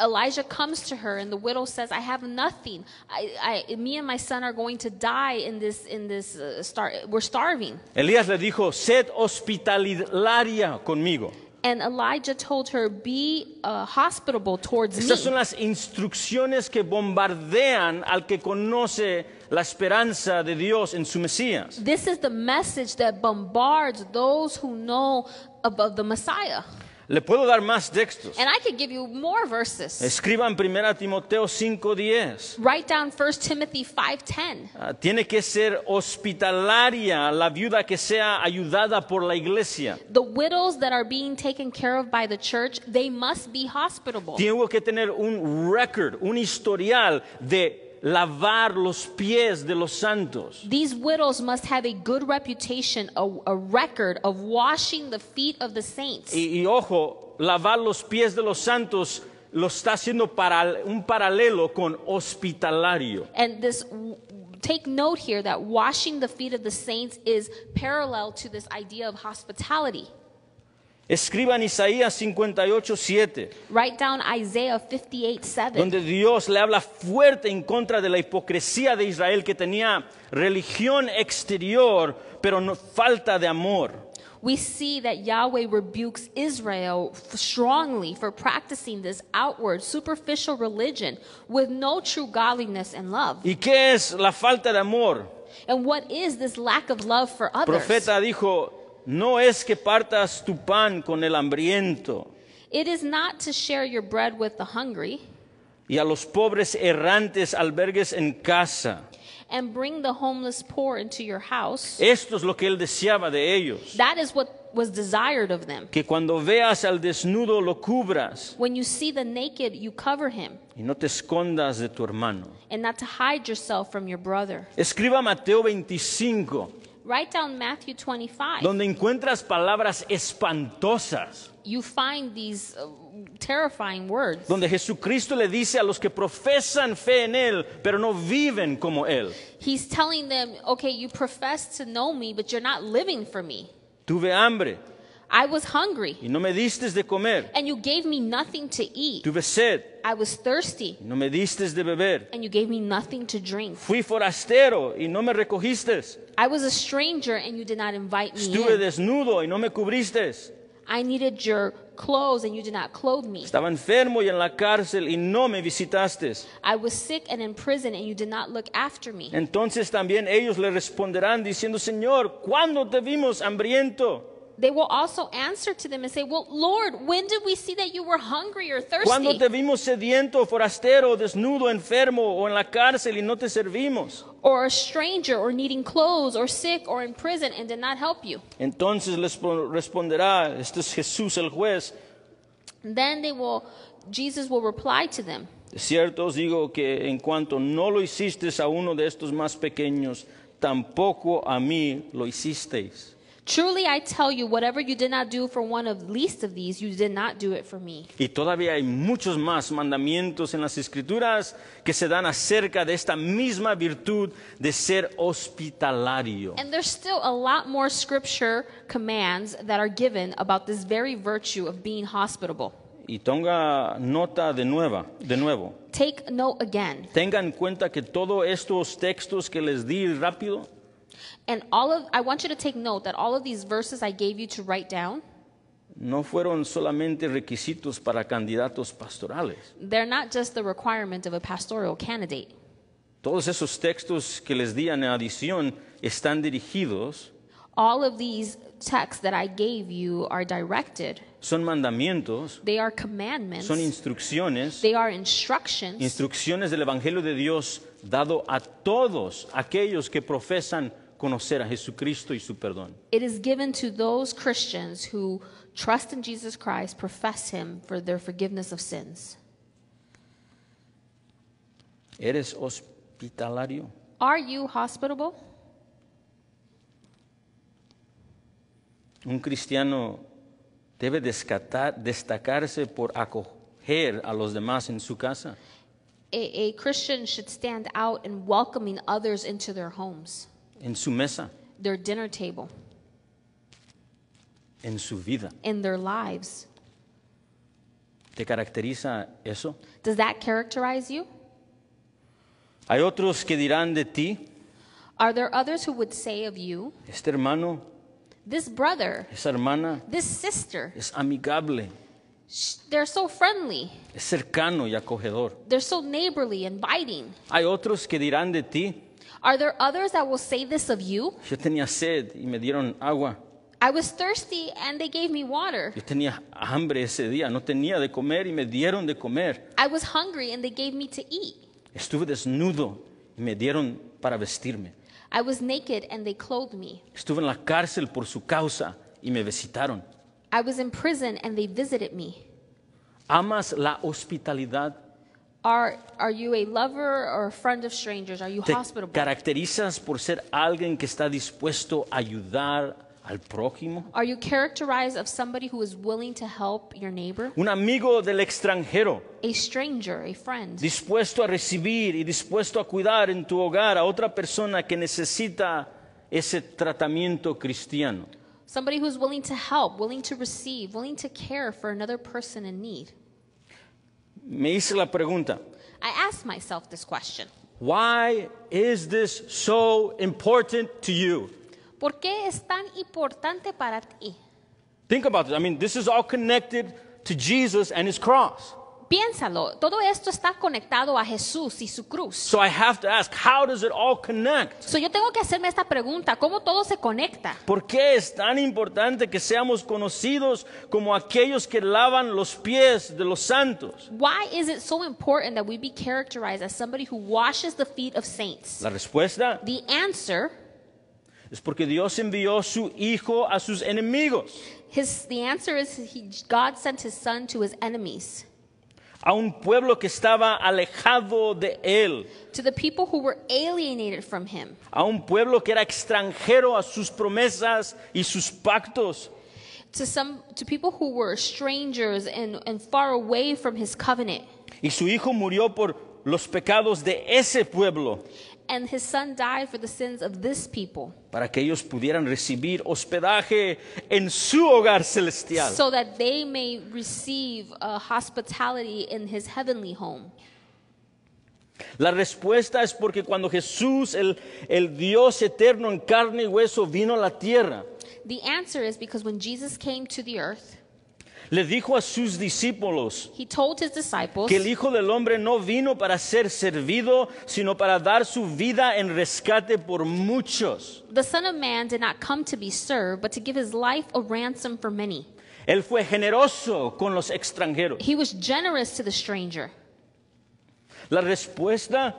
Elijah comes to her, and the widow says, "I have nothing. I, I, me and my son are going to die in this, in this. Uh, star we're starving." Elías le dijo, "Sed hospitalaria conmigo." And Elijah told her, "Be uh, hospitable towards Estas me." Estas son las instrucciones que bombardean al que conoce la esperanza de Dios en su Mesías. This is the message that bombards those who know of, of the Messiah. Le puedo dar más textos. Escriban 1 Timoteo 5:10. Write down 1 Timothy 5:10. Ah, tiene que ser hospitalaria la viuda que sea ayudada por la iglesia. Tiene Tengo que tener un record, un historial de lavar los pies de los santos. These widows must have a good reputation, a, a record of washing the feet of the saints. Y, y ojo, lavar los pies de los santos lo está haciendo para, un paralelo con hospitalario. And this take note here that washing the feet of the saints is parallel to this idea of hospitality. Escriban Isaías 58, 7. Write down Isaiah 58, 7. Donde Dios le habla fuerte en contra de la hipocresía de Israel que tenía religión exterior, pero no, falta de amor. we see that Yahweh rebukes Israel strongly for practicing this outward, superficial religion with no true godliness and love. ¿Y qué es la falta de amor? And what is this lack of love for others? Profeta dijo, no es que partas tu pan con el hambriento It is not to share your bread with the hungry y a los pobres errantes albergues en casa. and bring the homeless poor into your house. Esto es lo que él deseaba de ellos. That is what was desired of them. Que cuando veas al desnudo lo cubras When you see the naked, you cover him, y no te escondas de tu hermano. and not to hide yourself from your brother. Escriba Mateo 25 Write down Matthew 25. Donde encuentras palabras espantosas. You find these uh, terrifying words. Donde Jesucristo le dice a los que profesan fe en él, pero no viven como él. He's telling them, okay, you profess to know me, but you're not living for me. Tuve hambre. I was hungry. Y no me diste de comer. And you gave me nothing to eat. Tuve sed. I was thirsty. Y no me diste de beber. And you gave me nothing to drink. Fui forastero y no me recogiste. I was a stranger and you did not invite me. Estuve desnudo y no me cubriste. I needed your clothes and you did not clothe me. Estaba enfermo y en la cárcel y no me visitaste. I was sick and in prison and you did not look after me. Entonces también ellos le responderán diciendo, Señor, ¿cuándo te vimos hambriento? they will also answer to them and say, Well, Lord, when did we see that you were hungry or thirsty? Cuando te vimos sediento, forastero, desnudo, enfermo o en la cárcel y no te servimos? Or a stranger or needing clothes or sick or in prison and did not help you. Entonces les responderá, este es Jesús el juez. Then they will, Jesus will reply to them. De cierto os digo que en cuanto no lo hicisteis a uno de estos más pequeños, tampoco a mí lo hicisteis. Truly I tell you, whatever you did not do for one of least of these, you did not do it for me. Y todavía hay muchos más mandamientos en las escrituras que se dan acerca de esta misma virtud de ser hospitalario. And there's still a lot more scripture commands that are given about this very virtue of being hospitable. y tenga nota de, nueva, de nuevo. Take note again. Tengan en cuenta que todos estos textos que les di rápido and all of, I want you to take note that all of these verses I gave you to write down. No fueron solamente requisitos para candidatos pastorales. They're not just the requirement of a pastoral candidate. Todos esos textos que les di en adición están dirigidos. All of these texts that I gave you are directed. Son mandamientos. They are commandments. Son instrucciones. They are instructions. Instrucciones del evangelio de Dios dado a todos aquellos que profesan conocer a Jesucristo y su perdón. It is given to those Christians who trust in Jesus Christ, profess him for their forgiveness of sins. ¿Eres hospitalario? Are you hospitable? Un cristiano debe destacarse por acoger a los demás en su casa. a Christian should stand out in welcoming others into their homes. en su mesa, their dinner table, en su vida. in their lives. ¿Te caracteriza eso? Does that characterize you? Hay otros que dirán de ti, Are there others who would say of you, este hermano, this brother, esa hermana, this sister, es amigable, they're so friendly, es cercano y acogedor. they're so neighborly, inviting? Hay otros que dirán de ti, are there others that will say this of you? Yo tenía sed y me dieron agua. I was thirsty and they gave me water. Yo tenía hambre ese día, no tenía de comer y me dieron de comer. I was hungry and they gave me to eat. Estuve desnudo y me dieron para vestirme. I was naked and they clothed me. Estuve en la cárcel por su causa y me visitaron. I was in prison and they visited me. ¿Amas la hospitalidad? Are, are you a lover or a friend of strangers? Are you Te hospitable? caracterizas por ser alguien que está dispuesto a ayudar al prójimo. Are you characterized of somebody who is willing to help your neighbor? Un amigo del extranjero. A stranger, a friend. Dispuesto a recibir y dispuesto a cuidar en tu hogar a otra persona que necesita ese tratamiento cristiano. Somebody who's willing to help, willing to receive, willing to care for another person in need. Me hice la pregunta. I asked myself this question. Why is this so important to you? ¿Por qué es tan importante para ti? Think about it. I mean, this is all connected to Jesus and his cross. piénsalo. Todo esto está conectado a Jesús y su cruz. So I have to ask, how does it all connect? So yo tengo que hacerme esta pregunta, ¿cómo todo se conecta? ¿Por qué es tan importante que seamos conocidos como aquellos que lavan los pies de los santos? Why is it so important that we be characterized as somebody who washes the feet of saints? La respuesta The answer es porque Dios envió su hijo a sus enemigos. His, the answer is God sent his son to his enemies a un pueblo que estaba alejado de él, a un pueblo que era extranjero a sus promesas y sus pactos. Y su hijo murió por los pecados de ese pueblo. and his son died for the sins of this people. Para que ellos pudieran recibir hospedaje en su hogar celestial. So that they may receive uh, hospitality in his heavenly home. La respuesta es porque cuando Jesús, el, el Dios eterno en carne y hueso, vino a la tierra. The answer is because when Jesus came to the earth, le dijo a sus discípulos que el Hijo del Hombre no vino para ser servido, sino para dar su vida en rescate por muchos. The Él fue generoso con los extranjeros. La respuesta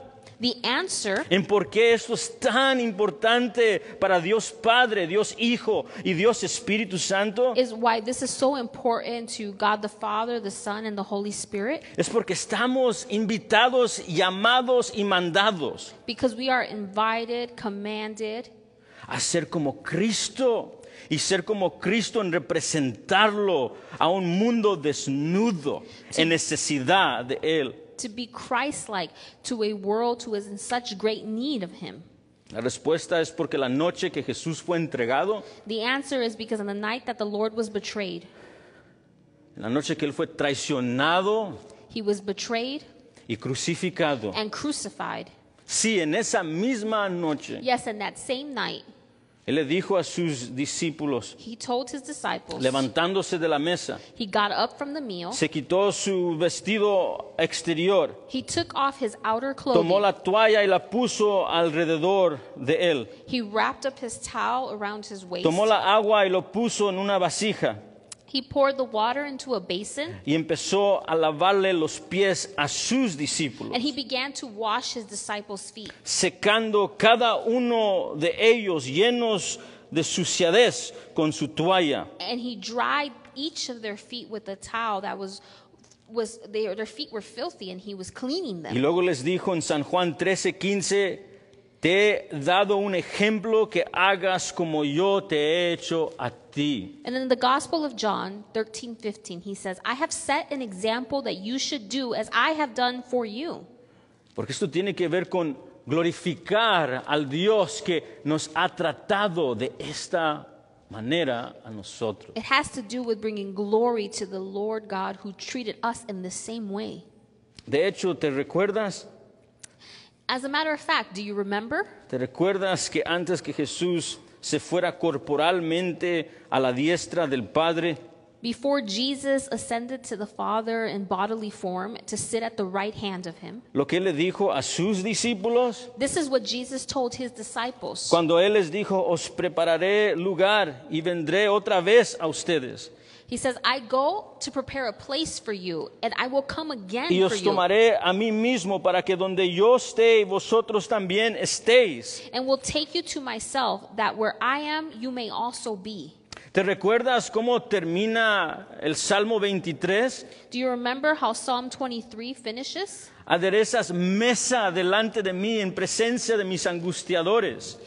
en por qué esto es tan importante para Dios Padre, Dios Hijo y Dios Espíritu Santo is why this is so important to God the Father, the Son and the Holy Spirit es porque estamos invitados, llamados y mandados a ser como Cristo y ser como Cristo en representarlo a un mundo desnudo en necesidad de Él. to be Christ-like to a world who is in such great need of him? La respuesta es porque la noche que Jesús fue entregado, The answer is because on the night that the Lord was betrayed, en la noche que él fue traicionado he was betrayed y crucificado, and crucified. Sí, en esa misma noche. Yes, in that same night, Él le dijo a sus discípulos, levantándose de la mesa, se quitó su vestido exterior, tomó la toalla y la puso alrededor de él, tomó la agua y lo puso en una vasija, He poured the water into a basin. Y empezó a lavarle los pies a sus discípulos. And he began to wash his disciples' feet. Secando cada uno de ellos llenos de suciedad con su toalla. And he dried each of their feet with a towel that was was their, their feet were filthy and he was cleaning them. Y luego les dijo en San Juan 13:15 Te he dado un ejemplo que hagas como yo te he hecho a ti. And in the Gospel of John 13:15 he says, I have set an example that you should do as I have done for you. Porque esto tiene que ver con glorificar al Dios que nos ha tratado de esta manera a nosotros. It has to do with bringing glory to the Lord God who treated us in the same way. De hecho, ¿te recuerdas? As a matter of fact, do you remember? ¿Te recuerdas que antes que Jesús se fuera corporalmente a la diestra del Padre, Before Jesus ascended to the Father in bodily form to sit at the right hand of him. Lo que le dijo a sus discípulos. This is what Jesus told his disciples. Cuando él les dijo, os prepararé lugar y vendré otra vez a ustedes He says, I go to prepare a place for you, and I will come again y os for tomaré a mí mismo para que donde yo esté, vosotros también estéis. and will take you to myself, that where I am, you may also be. ¿Te recuerdas cómo termina el Salmo 23? Do you remember how Psalm 23 finishes? Aderezas mesa delante de mí en presencia de mis angustiadores.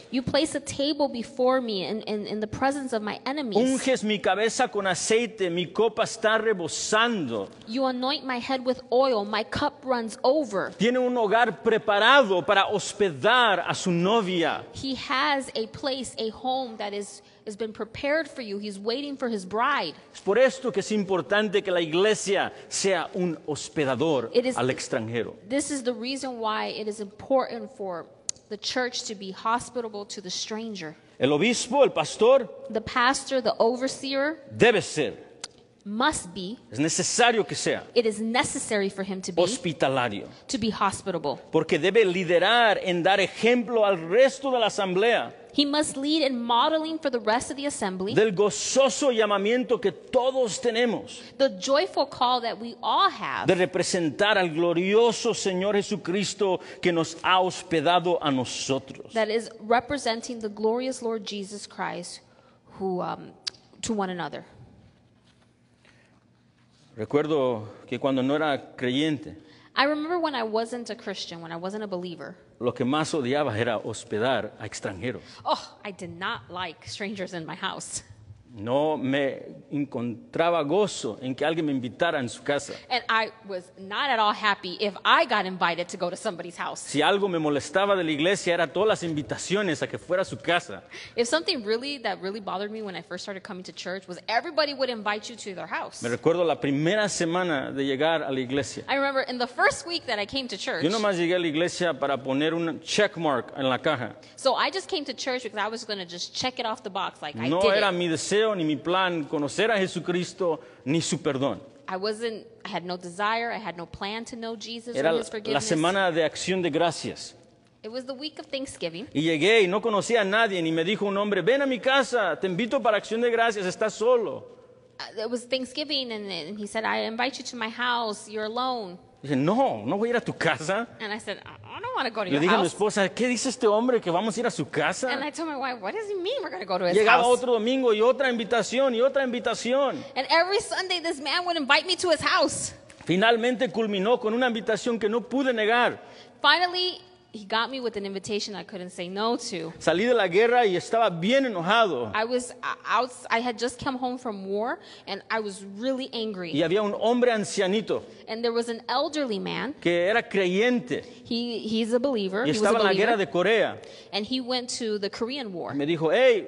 Unges mi cabeza con aceite, mi copa está rebosando. my cup runs over. Tiene un hogar preparado para hospedar a su novia. He has a place, a home that is has been prepared for you. He's waiting for his bride. Es por esto que es importante que la iglesia sea un hospedador is, al extranjero. This is the reason why it is important for the church to be hospitable to the stranger. El obispo, el pastor, the pastor, the overseer, debe ser must be. Es necesario que sea. It is necessary for him to be hospitalario. To be hospitable. Porque debe liderar en dar ejemplo al resto de la asamblea. He must lead in modeling for the rest of the assembly. Del gozoso llamamiento que todos tenemos. The joyful call that we all have. De representar al glorioso Señor Jesucristo que nos ha hospedado a nosotros. That is representing the glorious Lord Jesus Christ who um, to one another. Recuerdo que cuando no era creyente I remember when I wasn't a Christian, when I wasn't a believer. Lo que más odiaba era hospedar a extranjeros. Oh, I did not like strangers in my house. No me encontraba gozo en que alguien me invitara en su casa. Si algo me molestaba de la iglesia era todas las invitaciones a que fuera a su casa. If something me when I first started coming to church was everybody would invite you to their recuerdo la primera semana de llegar a la iglesia. I remember in Yo nomás llegué a la iglesia para poner un check mark en la caja. no era mi deseo ni mi plan conocer a Jesucristo ni su perdón. Era la semana de acción de gracias. Y llegué y no conocía a nadie, ni me dijo un hombre, ven a mi casa, te invito para acción de gracias, estás solo. Dije, no, no voy a ir a tu casa. And I said, I don't want to go to Le your dije a mi esposa, ¿qué dice este hombre que vamos a ir a su casa? And I told my wife, what does he mean we're going to go to his Llegaba house? otro domingo y otra invitación y otra invitación. And every Sunday, this man would invite me to his house. Finalmente culminó con una invitación que no pude negar. Finally, he got me with an invitation I couldn't say no to. Salí de la guerra y estaba bien enojado. I was uh, out, I had just come home from war and I was really angry. Y había un hombre ancianito. And there was an elderly man. Que era creyente. He, he's a believer. Y estaba he was a believer, en la guerra de Corea. And he went to the Korean War. Me dijo, hey,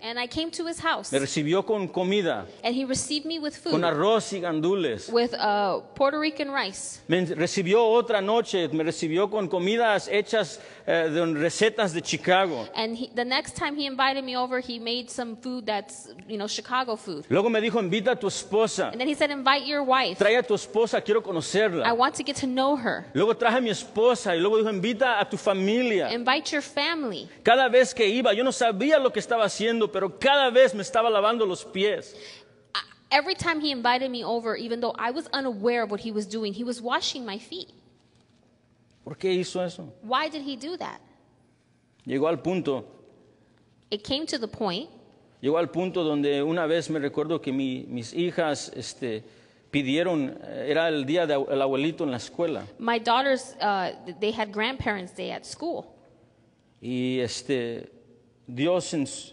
And I came to his house. Me recibió con comida. And he received me with food. Con arroz y gandules. With uh, Puerto Rican rice. Me recibió otra noche. Me recibió con comidas hechas uh, eh, de recetas de Chicago. And he, the next time he invited me over, he made some food that's, you know, Chicago food. Luego me dijo, invita a tu esposa. And then he said, invite your wife. Trae a tu esposa, quiero conocerla. I want to get to know her. Luego traje a mi esposa y luego dijo, invita a tu familia. Invite your family. Cada vez que iba, yo no sabía lo que estaba haciendo pero cada vez me estaba lavando los pies. Every time he invited me over, even though I was unaware of what he was doing, he was washing my feet. ¿Por qué hizo eso? Why did he do that? Llegó al punto. It came to the point. Llegó al punto donde una vez me recuerdo que mi, mis hijas este, pidieron, eh, era el día del abuelito en la escuela. My daughters, uh, they had grandparents day at school. Y este, Dios en su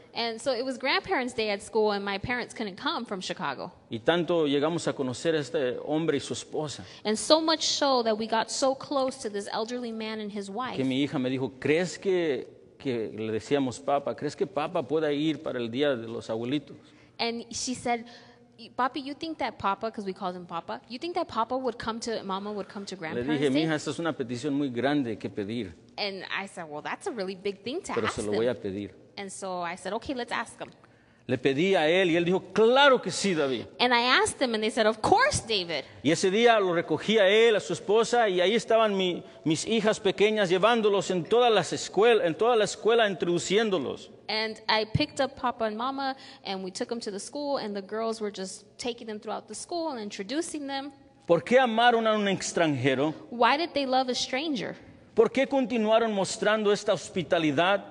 And so it was Grandparents' Day at school, and my parents couldn't come from Chicago. Y tanto llegamos a conocer a este hombre y su esposa And so much so that we got so close to this elderly man and his que wife mi hija me dijo, ¿crees que, que le decíamos papa, crees que papa pueda ir para el día de los abuelitos? And she said, papi, you think that papa, because we call him papa, you think that papa would come to, mama would come to grandparents Le dije, mi mija, esta es una petición muy grande que pedir, And I said, well, that's a really big thing to pero se lo voy a pedir. And so I said, okay, let's ask them. Le pedí a él y él dijo, claro que sí, David. And I asked them, and they said, of course, David. Y ese día lo recogí a él, a su esposa, y ahí estaban mi- mis hijas pequeñas llevándolos en, todas las escuela, en toda la escuela, introduciéndolos. And I picked up Papa and Mama, and we took them to the school, and the girls were just taking them throughout the school and introducing them. ¿Por qué amaron a un extranjero? Why did they love a stranger? ¿Por qué continuaron mostrando esta hospitalidad?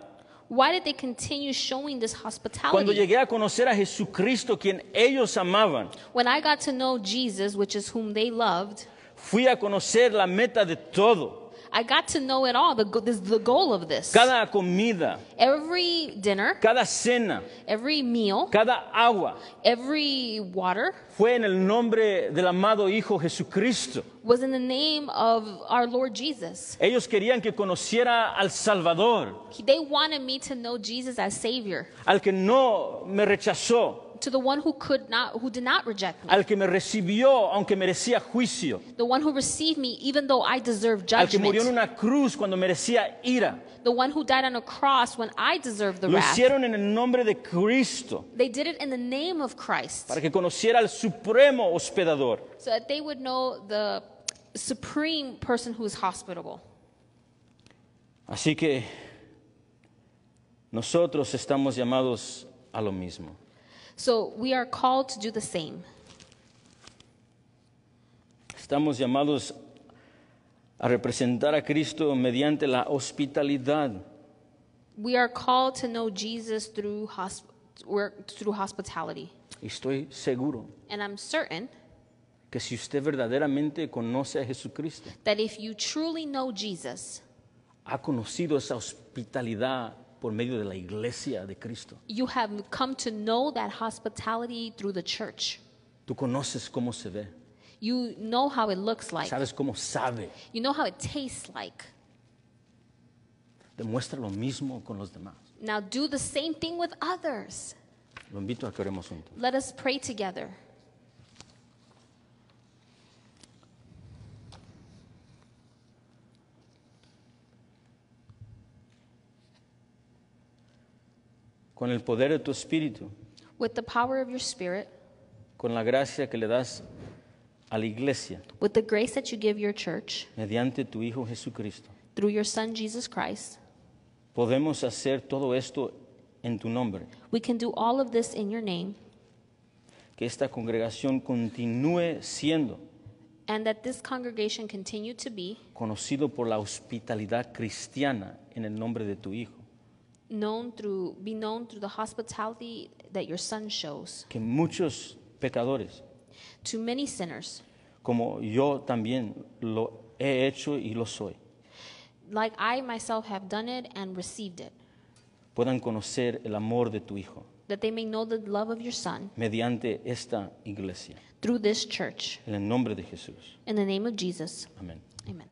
Why did they continue showing this hospitality? Cuando llegué a conocer a Jesucristo, quien ellos amaban, When I got to know Jesus, which is whom they loved, fui a conocer la meta de todo. I got to know it all. The, this, the goal of this. Cada comida. Every dinner. Cada cena. Every meal. Cada agua. Every water. Fue en el nombre del amado Hijo Jesucristo. Was in the name of our Lord Jesus. Ellos querían que conociera al Salvador. They wanted me to know Jesus as Savior. Al que no me rechazó to the one who could not, who did not reject me, al que me recibió aunque merecía juicio, the one who received me even though I deserved judgment. al que murió en una cruz cuando merecía ira. the one who died on a cross when I deserved the Lo wrath. hicieron en el nombre de Cristo They did it in the name of Christ, para que conociera al supremo hospedador. so that they would know the supreme person who is hospitable. Así que nosotros estamos llamados a lo mismo. So we are called to do the same. Estamos llamados a representar a Cristo mediante la hospitalidad. We are called to know Jesus through, hosp through hospitality. estoy seguro. And I'm certain que si usted verdaderamente conoce a Jesucristo, that if you truly know Jesus, ha conocido esa hospitalidad por medio de la iglesia de Cristo. You have come to know that hospitality through the church. Tú conoces cómo se ve. You know how it looks like. Sabes cómo sabe. You know how it tastes like. Demuestra lo mismo con los demás. Now do the same thing with others. Lo invito a que oremos juntos. Let us pray together. con el poder de tu espíritu, con la gracia que le das a la iglesia mediante tu Hijo Jesucristo. Podemos hacer todo esto en tu nombre, que esta congregación continúe siendo conocido por la hospitalidad cristiana en el nombre de tu Hijo. known through, be known through the hospitality that your son shows que muchos pecadores, to many sinners, como yo también lo he hecho y lo soy, like I myself have done it and received it, puedan conocer el amor de tu Hijo that they may know the love of your Son mediante esta iglesia. through this church. En el nombre de Jesús. In the name of Jesus. Amén. Amen.